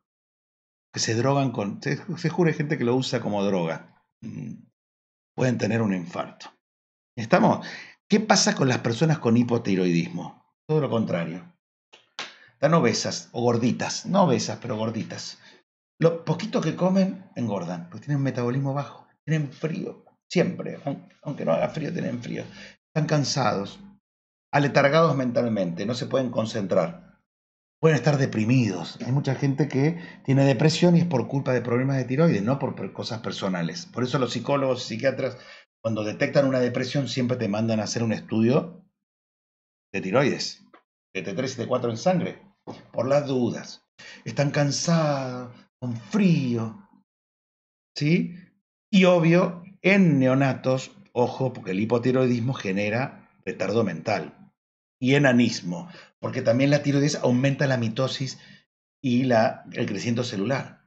que se drogan con... Se, jure gente que lo usa como droga. Mm, pueden tener un infarto. ¿Estamos? ¿Qué pasa con las personas con hipotiroidismo? Todo lo contrario. Están obesas o gorditas. No obesas, pero gorditas. Lo poquito que comen engordan, porque tienen metabolismo bajo. Tienen frío, siempre. Aunque no haga frío, tienen frío. Están cansados, aletargados mentalmente, no se pueden concentrar pueden estar deprimidos. Hay mucha gente que tiene depresión y es por culpa de problemas de tiroides, no por cosas personales. Por eso los psicólogos y psiquiatras, cuando detectan una depresión, siempre te mandan a hacer un estudio de tiroides, de T3 y T4 en sangre, por las dudas. Están cansados, con frío, ¿sí? Y obvio, en neonatos, ojo, porque el hipotiroidismo genera retardo mental y enanismo, porque también la tiroides aumenta la mitosis y el crecimiento celular.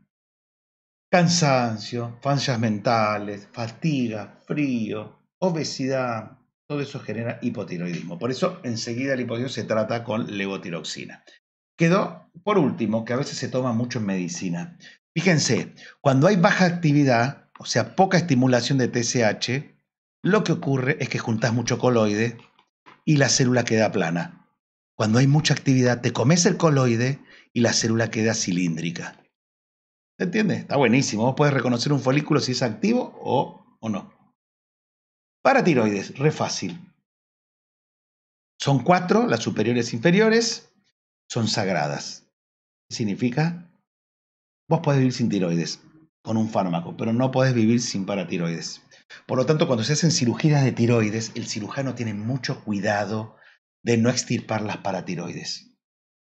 Cansancio, fallas mentales, fatiga, frío, obesidad, todo eso genera hipotiroidismo. Por eso enseguida el hipotiroidismo se trata con levotiroxina. Quedó, por último, que a veces se toma mucho en medicina. Fíjense, cuando hay baja actividad, o sea, poca estimulación de TSH, lo que ocurre es que juntas mucho coloide y la célula queda plana. Cuando hay mucha actividad, te comes el coloide y la célula queda cilíndrica. ¿Se entiende? Está buenísimo. Vos podés reconocer un folículo si es activo o, o no. Para tiroides, re fácil. Son cuatro, las superiores e inferiores, son sagradas. ¿Qué significa? Vos podés vivir sin tiroides, con un fármaco, pero no podés vivir sin paratiroides. Por lo tanto, cuando se hacen cirugías de tiroides, el cirujano tiene mucho cuidado de no extirpar las paratiroides,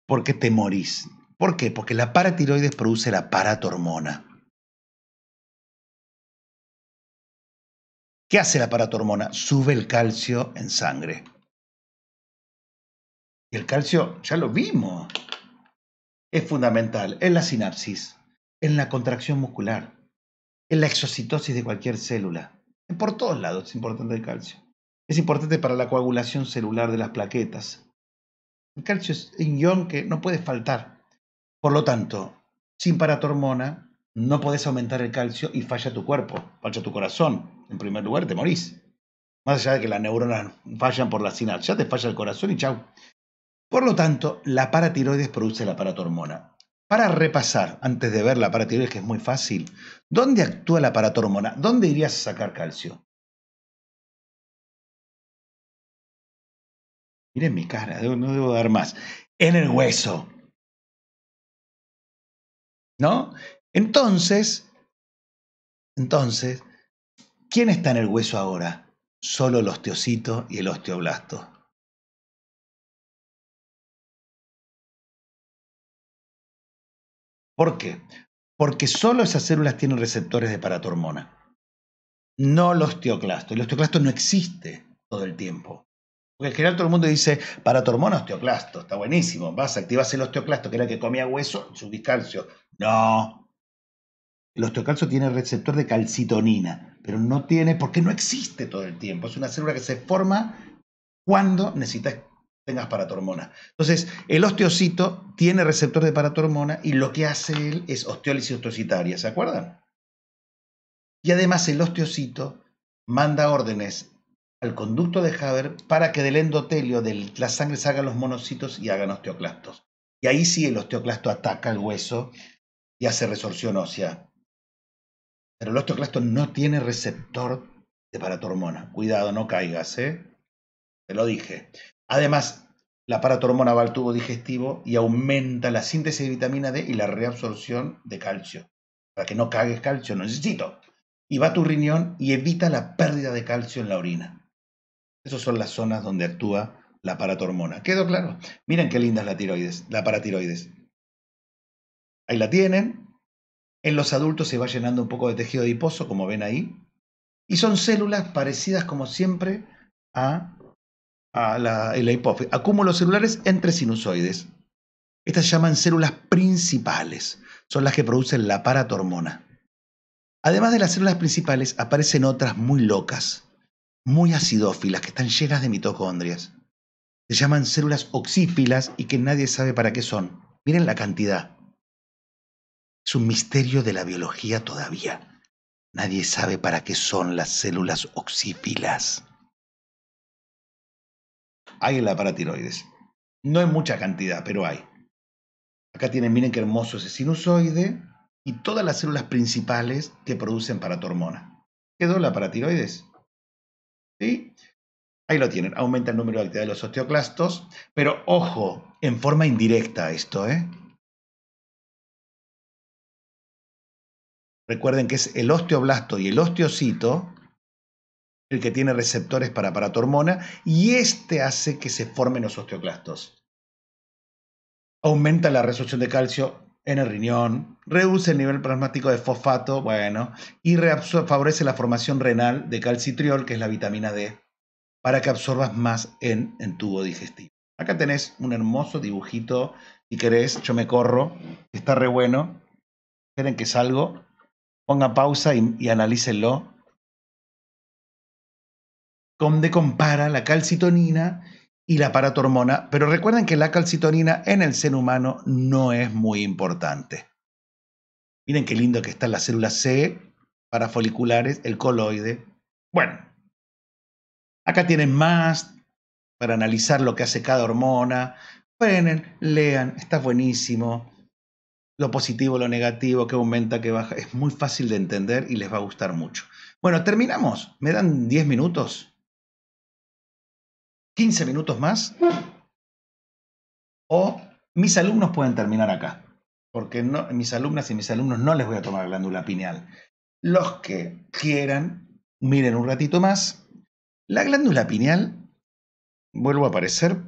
porque te morís. ¿Por qué? Porque la paratiroides produce la paratormona. ¿Qué hace la paratormona? Sube el calcio en sangre. Y el calcio, ya lo vimos, es fundamental en la sinapsis, en la contracción muscular, en la exocitosis de cualquier célula. Por todos lados es importante el calcio. Es importante para la coagulación celular de las plaquetas. El calcio es un ion que no puede faltar. Por lo tanto, sin paratormona, no podés aumentar el calcio y falla tu cuerpo, falla tu corazón. En primer lugar, te morís. Más allá de que las neuronas fallan por la sinal, ya te falla el corazón y chau. Por lo tanto, la paratiroides produce la paratormona. Para repasar, antes de ver la paratiroides, que es muy fácil, ¿dónde actúa la paratormona? ¿Dónde irías a sacar calcio? Miren mi cara, no debo dar más. En el hueso. ¿No? Entonces, entonces, ¿quién está en el hueso ahora? Solo el osteocito y el osteoblasto. ¿Por qué? Porque solo esas células tienen receptores de paratormona, no los osteoclasto. El osteoclasto no existe todo el tiempo. Porque en general todo el mundo dice, paratormona, osteoclasto, está buenísimo, vas, activas el osteoclasto, que era el que comía hueso, subís calcio. No. El osteocalcio tiene receptor de calcitonina, pero no tiene, porque no existe todo el tiempo. Es una célula que se forma cuando necesitas tengas paratormona. Entonces, el osteocito tiene receptor de paratormona y lo que hace él es osteólisis osteocitaria, ¿se acuerdan? Y además el osteocito manda órdenes al conducto de Haber para que del endotelio de la sangre salgan los monocitos y hagan osteoclastos. Y ahí sí el osteoclasto ataca el hueso y hace resorción ósea. Pero el osteoclasto no tiene receptor de paratormona. Cuidado, no caigas, ¿eh? Te lo dije. Además, la paratormona va al tubo digestivo y aumenta la síntesis de vitamina D y la reabsorción de calcio. Para que no cagues calcio, no necesito. Y va a tu riñón y evita la pérdida de calcio en la orina. Esas son las zonas donde actúa la paratormona. ¿Quedó claro? Miren qué linda es la tiroides, la paratiroides. Ahí la tienen. En los adultos se va llenando un poco de tejido adiposo, como ven ahí. Y son células parecidas, como siempre, a la, acúmulos celulares entre sinusoides. Estas se llaman células principales, son las que producen la paratormona. Además de las células principales, aparecen otras muy locas, muy acidófilas, que están llenas de mitocondrias. Se llaman células oxífilas y que nadie sabe para qué son. Miren la cantidad. Es un misterio de la biología todavía. Nadie sabe para qué son las células oxífilas hay la paratiroides. No hay mucha cantidad, pero hay. Acá tienen, miren qué hermoso ese sinusoide y todas las células principales que producen paratormona. ¿Quedó la paratiroides? ¿Sí? Ahí lo tienen, aumenta el número de actividad de los osteoclastos, pero ojo, en forma indirecta esto, ¿eh? Recuerden que es el osteoblasto y el osteocito el que tiene receptores para hormona y este hace que se formen los osteoclastos. Aumenta la resorción de calcio en el riñón, reduce el nivel plasmático de fosfato, bueno, y favorece la formación renal de calcitriol, que es la vitamina D, para que absorbas más en, en tubo digestivo. Acá tenés un hermoso dibujito, si querés, yo me corro, está re bueno. Esperen que salgo, ponga pausa y, y analícenlo donde compara la calcitonina y la paratormona, pero recuerden que la calcitonina en el ser humano no es muy importante. Miren qué lindo que está la célula C, para foliculares, el coloide. Bueno, acá tienen más para analizar lo que hace cada hormona. Frenen, lean, está buenísimo. Lo positivo, lo negativo, que aumenta, que baja. Es muy fácil de entender y les va a gustar mucho. Bueno, terminamos. ¿Me dan 10 minutos? 15 minutos más o mis alumnos pueden terminar acá, porque mis alumnas y mis alumnos no les voy a tomar glándula pineal. Los que quieran, miren un ratito más. La glándula pineal, vuelvo a aparecer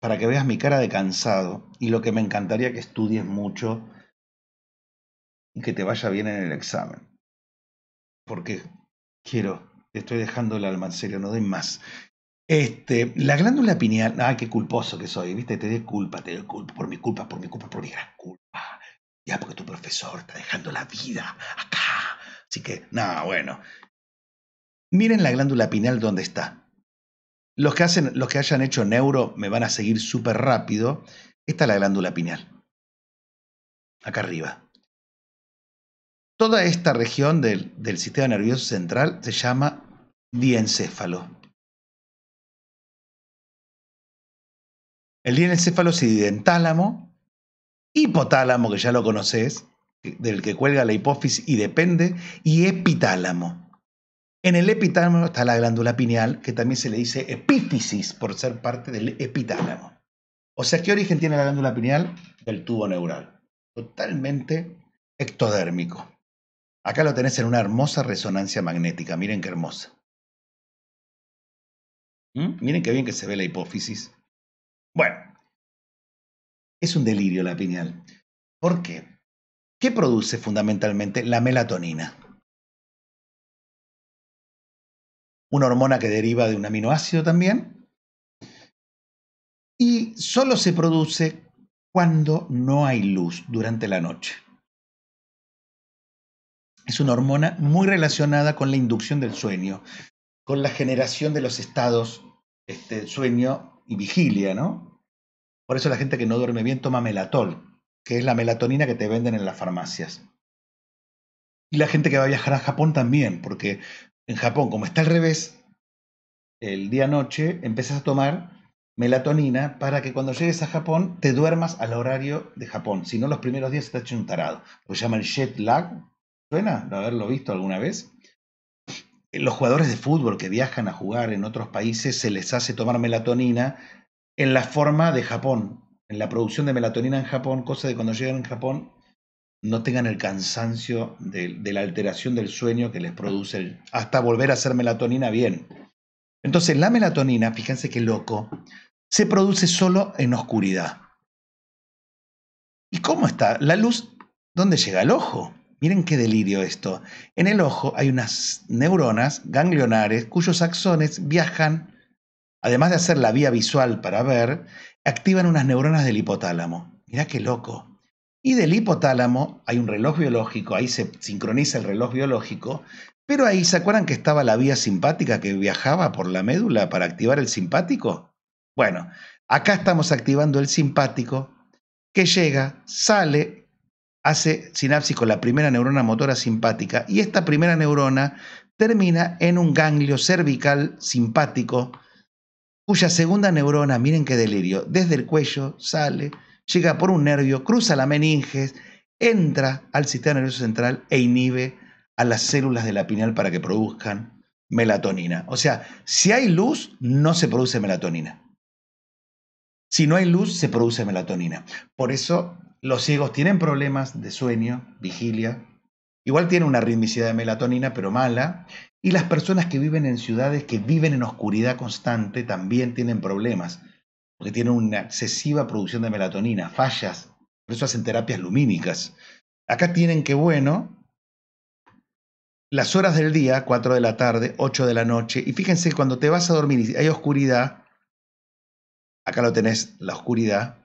para que veas mi cara de cansado y lo que me encantaría que estudies mucho y que te vaya bien en el examen. Porque quiero, te estoy dejando el alma, en serio, no doy más. Este, la glándula pineal, ah, qué culposo que soy, viste, te doy culpa, te doy culpa, por mi culpa, por mi culpa, por mi gran culpa. Ya, porque tu profesor está dejando la vida acá. Así que, nada, bueno. Miren la glándula pineal dónde está. Los que, hacen, los que hayan hecho neuro me van a seguir súper rápido. Esta es la glándula pineal. Acá arriba. Toda esta región del, del sistema nervioso central se llama diencéfalo. El dentálamo, hipotálamo, que ya lo conoces, del que cuelga la hipófisis y depende, y epitálamo. En el epitálamo está la glándula pineal, que también se le dice epífisis por ser parte del epitálamo. O sea, ¿qué origen tiene la glándula pineal? Del tubo neural. Totalmente ectodérmico. Acá lo tenés en una hermosa resonancia magnética. Miren qué hermosa. ¿Mm? Miren qué bien que se ve la hipófisis. Bueno, es un delirio la pineal. ¿Por qué? ¿Qué produce fundamentalmente la melatonina? Una hormona que deriva de un aminoácido también. Y solo se produce cuando no hay luz durante la noche. Es una hormona muy relacionada con la inducción del sueño, con la generación de los estados este, sueño y vigilia, ¿no? Por eso la gente que no duerme bien toma melatol, que es la melatonina que te venden en las farmacias. Y la gente que va a viajar a Japón también, porque en Japón, como está al revés, el día-noche empiezas a tomar melatonina para que cuando llegues a Japón te duermas al horario de Japón. Si no, los primeros días estás hecho un tarado. Lo llaman jet lag. ¿Suena de haberlo visto alguna vez? los jugadores de fútbol que viajan a jugar en otros países se les hace tomar melatonina en la forma de Japón, en la producción de melatonina en Japón, cosa de cuando llegan en Japón no tengan el cansancio de, la alteración del sueño que les produce hasta volver a hacer melatonina bien. Entonces la melatonina, fíjense qué loco, se produce solo en oscuridad. ¿Y cómo está? La luz, ¿dónde llega? el ojo. Miren qué delirio esto. En el ojo hay unas neuronas ganglionares cuyos axones viajan, además de hacer la vía visual para ver, activan unas neuronas del hipotálamo. Mirá qué loco. Y del hipotálamo hay un reloj biológico, ahí se sincroniza el reloj biológico, pero ahí, ¿se acuerdan que estaba la vía simpática que viajaba por la médula para activar el simpático? Bueno, acá estamos activando el simpático que llega, sale hace sinapsis con la primera neurona motora simpática y esta primera neurona termina en un ganglio cervical simpático cuya segunda neurona, miren qué delirio, desde el cuello sale, llega por un nervio, cruza la meninges, entra al sistema nervioso central e inhibe a las células de la pineal para que produzcan melatonina. O sea, si hay luz, no se produce melatonina. Si no hay luz, se produce melatonina. Por eso los ciegos tienen problemas de sueño, vigilia. Igual tienen una ritmicidad de melatonina, pero mala. Y las personas que viven en ciudades que viven en oscuridad constante también tienen problemas, porque tienen una excesiva producción de melatonina, fallas. Por eso hacen terapias lumínicas. Acá tienen que, bueno, las horas del día, 4 de la tarde, 8 de la noche, y fíjense, cuando te vas a dormir y hay oscuridad, Acá lo tenés, la oscuridad.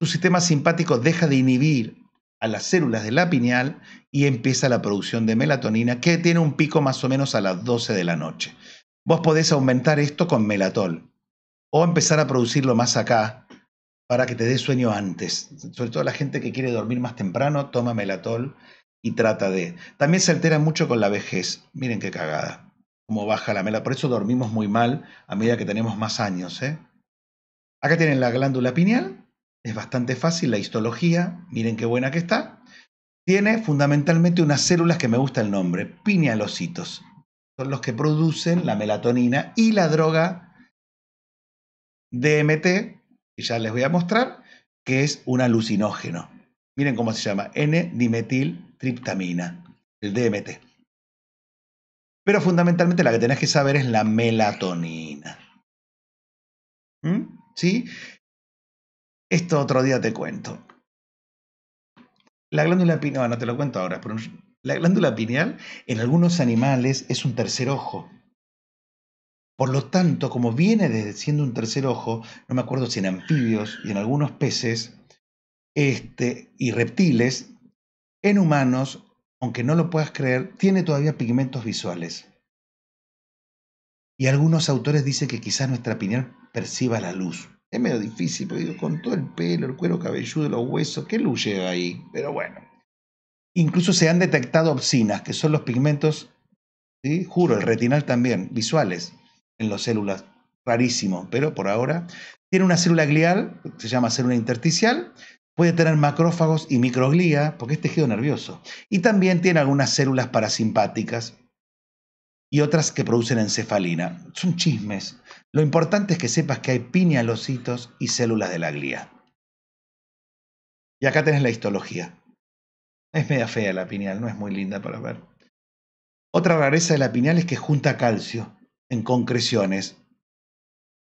Tu sistema simpático deja de inhibir a las células de la pineal y empieza la producción de melatonina, que tiene un pico más o menos a las 12 de la noche. Vos podés aumentar esto con melatol o empezar a producirlo más acá para que te dé sueño antes. Sobre todo la gente que quiere dormir más temprano, toma melatol y trata de... También se altera mucho con la vejez. Miren qué cagada cómo baja la mela, Por eso dormimos muy mal a medida que tenemos más años. ¿eh? Acá tienen la glándula pineal, es bastante fácil la histología, miren qué buena que está. Tiene fundamentalmente unas células que me gusta el nombre, pinealocitos. Son los que producen la melatonina y la droga DMT, que ya les voy a mostrar, que es un alucinógeno. Miren cómo se llama, N-dimetiltriptamina, el DMT. Pero fundamentalmente la que tenés que saber es la melatonina. ¿Mm? ¿Sí? Esto otro día te cuento. La glándula pineal, no, te lo cuento ahora, pero la glándula pineal en algunos animales es un tercer ojo. Por lo tanto, como viene siendo un tercer ojo, no me acuerdo si en anfibios y en algunos peces este, y reptiles, en humanos aunque no lo puedas creer, tiene todavía pigmentos visuales. Y algunos autores dicen que quizás nuestra opinión perciba la luz. Es medio difícil, pero digo, con todo el pelo, el cuero cabelludo, los huesos, ¿qué luz lleva ahí? Pero bueno. Incluso se han detectado opsinas, que son los pigmentos, ¿sí? juro, el retinal también, visuales en las células. Rarísimo, pero por ahora. Tiene una célula glial, que se llama célula intersticial, Puede tener macrófagos y microglía, porque es tejido nervioso. Y también tiene algunas células parasimpáticas y otras que producen encefalina. Son chismes. Lo importante es que sepas que hay pinealocitos y células de la glía. Y acá tenés la histología. Es media fea la pineal, no es muy linda para ver. Otra rareza de la pineal es que junta calcio en concreciones.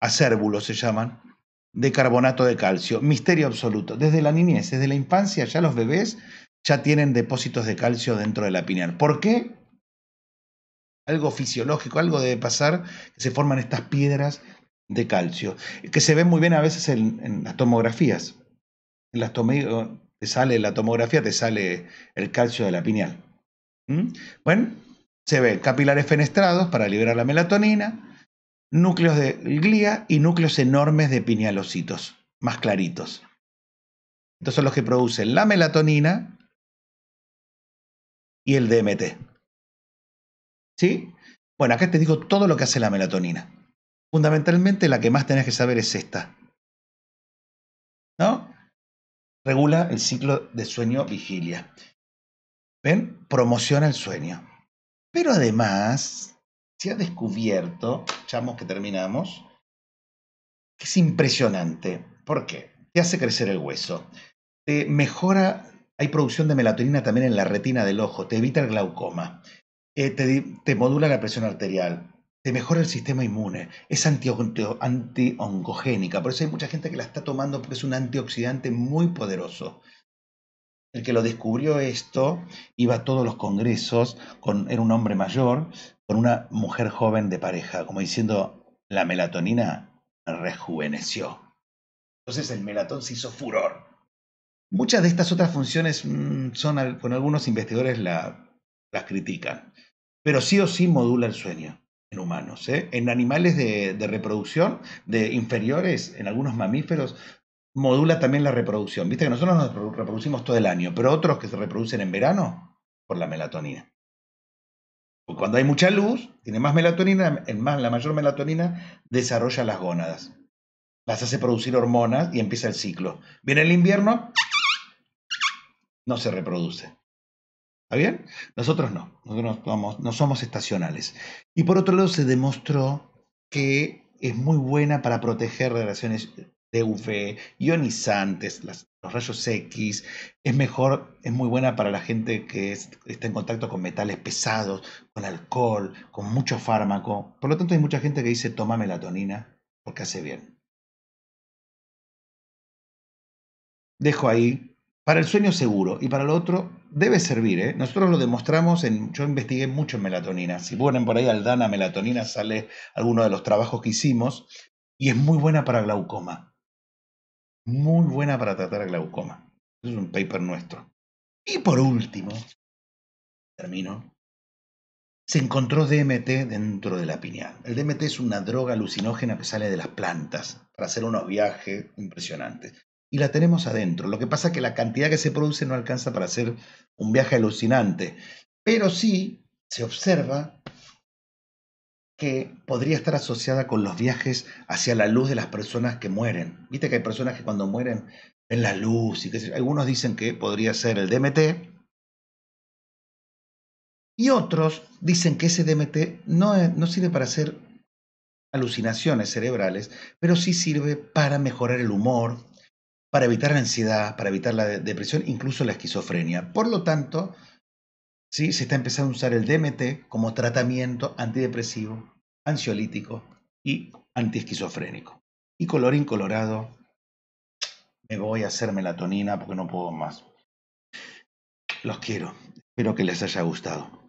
Acérbulos se llaman de carbonato de calcio. Misterio absoluto. Desde la niñez, desde la infancia, ya los bebés ya tienen depósitos de calcio dentro de la pineal. ¿Por qué? Algo fisiológico, algo debe pasar, que se forman estas piedras de calcio, que se ven muy bien a veces en, las tomografías. En te sale la tomografía, te sale el calcio de la pineal. ¿Mm? Bueno, se ven capilares fenestrados para liberar la melatonina, núcleos de glía y núcleos enormes de pinealocitos, más claritos. Estos son los que producen la melatonina y el DMT. ¿Sí? Bueno, acá te digo todo lo que hace la melatonina. Fundamentalmente la que más tenés que saber es esta. ¿No? Regula el ciclo de sueño-vigilia. ¿Ven? Promociona el sueño. Pero además, se ha descubierto, chamos que terminamos, que es impresionante. ¿Por qué? Te hace crecer el hueso, te mejora, hay producción de melatonina también en la retina del ojo, te evita el glaucoma, eh, te, modula la presión arterial, te mejora el sistema inmune, es antioncogénica, anti por eso hay mucha gente que la está tomando porque es un antioxidante muy poderoso el que lo descubrió esto iba a todos los congresos, con, era un hombre mayor, con una mujer joven de pareja, como diciendo, la melatonina rejuveneció. Entonces el melatón se hizo furor. Muchas de estas otras funciones mm, son, con algunos investigadores las critican, pero sí o sí modula el sueño en humanos. ¿eh? En animales de, de reproducción, de inferiores, en algunos mamíferos, modula también la reproducción. Viste que nosotros nos reproducimos todo el año, pero otros que se reproducen en verano por la melatonina. cuando hay mucha luz, tiene más melatonina, más, la mayor melatonina desarrolla las gónadas. Las hace producir hormonas y empieza el ciclo. Viene el invierno, no se reproduce. ¿Está bien? Nosotros no, nosotros no somos, no somos estacionales. Y por otro lado se demostró que es muy buena para proteger relaciones de ionizantes, los rayos X, es mejor, es muy buena para la gente que está en contacto con metales pesados, con alcohol, con mucho fármaco. Por lo tanto, hay mucha gente que dice toma melatonina porque hace bien. Dejo ahí para el sueño seguro y para lo otro debe servir. ¿eh? Nosotros lo demostramos, en, yo investigué mucho en melatonina. Si ponen por ahí Aldana melatonina, sale alguno de los trabajos que hicimos y es muy buena para glaucoma muy buena para tratar el glaucoma. Es un paper nuestro. Y por último, termino, se encontró DMT dentro de la piña. El DMT es una droga alucinógena que sale de las plantas para hacer unos viajes impresionantes. Y la tenemos adentro. Lo que pasa es que la cantidad que se produce no alcanza para hacer un viaje alucinante. Pero sí se observa que podría estar asociada con los viajes hacia la luz de las personas que mueren. Viste que hay personas que cuando mueren ven la luz y algunos dicen que podría ser el DMT y otros dicen que ese DMT no, no sirve para hacer alucinaciones cerebrales, pero sí sirve para mejorar el humor, para evitar la ansiedad, para evitar la depresión, incluso la esquizofrenia. Por lo tanto, ¿sí? se está empezando a usar el DMT como tratamiento antidepresivo, ansiolítico y antiesquizofrénico. Y color incolorado, me voy a hacer melatonina porque no puedo más. Los quiero. Espero que les haya gustado.